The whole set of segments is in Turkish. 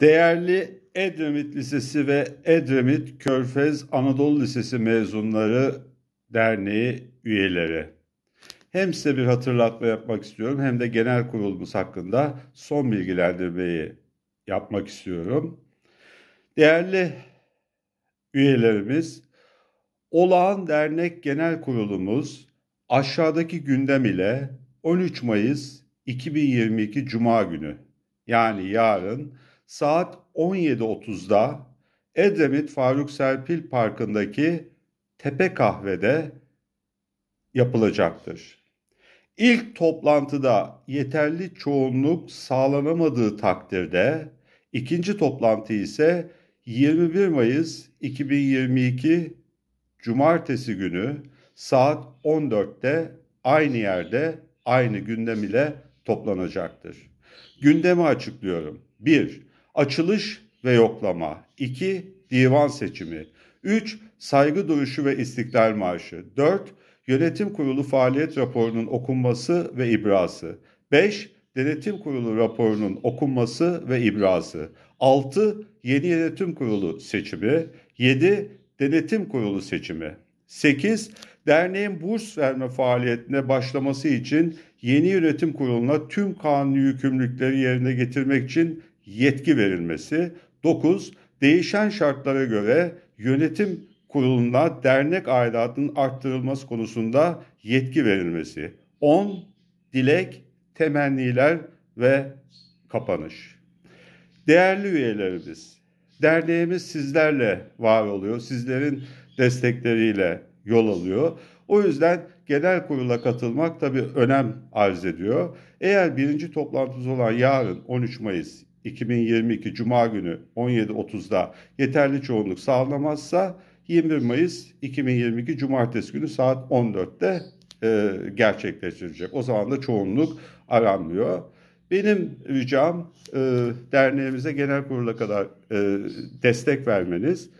Değerli Edremit Lisesi ve Edremit Körfez Anadolu Lisesi mezunları derneği üyeleri. Hem size bir hatırlatma yapmak istiyorum hem de genel kurulumuz hakkında son bilgilendirmeyi yapmak istiyorum. Değerli üyelerimiz, olağan dernek genel kurulumuz aşağıdaki gündem ile 13 Mayıs 2022 Cuma günü yani yarın saat 17.30'da Edremit Faruk Serpil Parkı'ndaki Tepe Kahve'de yapılacaktır. İlk toplantıda yeterli çoğunluk sağlanamadığı takdirde ikinci toplantı ise 21 Mayıs 2022 Cumartesi günü saat 14'te aynı yerde aynı gündem ile toplanacaktır. Gündemi açıklıyorum. 1 açılış ve yoklama. 2. Divan seçimi. 3. Saygı duruşu ve istiklal marşı. 4. Yönetim kurulu faaliyet raporunun okunması ve ibrası. 5. Denetim kurulu raporunun okunması ve ibrası. 6. Yeni yönetim kurulu seçimi. 7. Denetim kurulu seçimi. 8. Derneğin burs verme faaliyetine başlaması için yeni yönetim kuruluna tüm kanuni yükümlülükleri yerine getirmek için yetki verilmesi. 9. Değişen şartlara göre yönetim kuruluna dernek aidatının arttırılması konusunda yetki verilmesi. 10. Dilek, temenniler ve kapanış. Değerli üyelerimiz, derneğimiz sizlerle var oluyor. Sizlerin destekleriyle yol alıyor. O yüzden genel kurula katılmak tabii önem arz ediyor. Eğer birinci toplantımız olan yarın 13 Mayıs 2022 Cuma günü 17.30'da yeterli çoğunluk sağlanamazsa 21 Mayıs 2022 Cumartesi günü saat 14'te e, gerçekleştirecek. O zaman da çoğunluk aranmıyor. Benim ricam e, derneğimize genel kurula kadar e, destek vermeniz.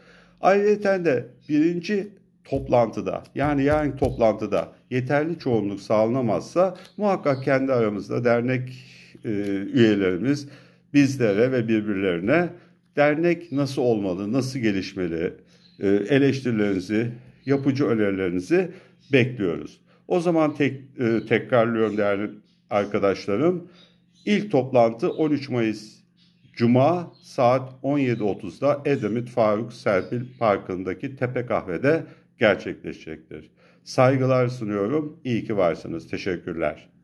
Ayrıca de birinci toplantıda yani yarın toplantıda yeterli çoğunluk sağlanamazsa muhakkak kendi aramızda dernek e, üyelerimiz bizlere ve birbirlerine dernek nasıl olmalı, nasıl gelişmeli e, eleştirilerinizi, yapıcı önerilerinizi bekliyoruz. O zaman tek, e, tekrarlıyorum değerli arkadaşlarım. İlk toplantı 13 Mayıs Cuma saat 17.30'da Edremit Faruk Serpil Parkı'ndaki Tepe Kahve'de gerçekleşecektir. Saygılar sunuyorum. İyi ki varsınız. Teşekkürler.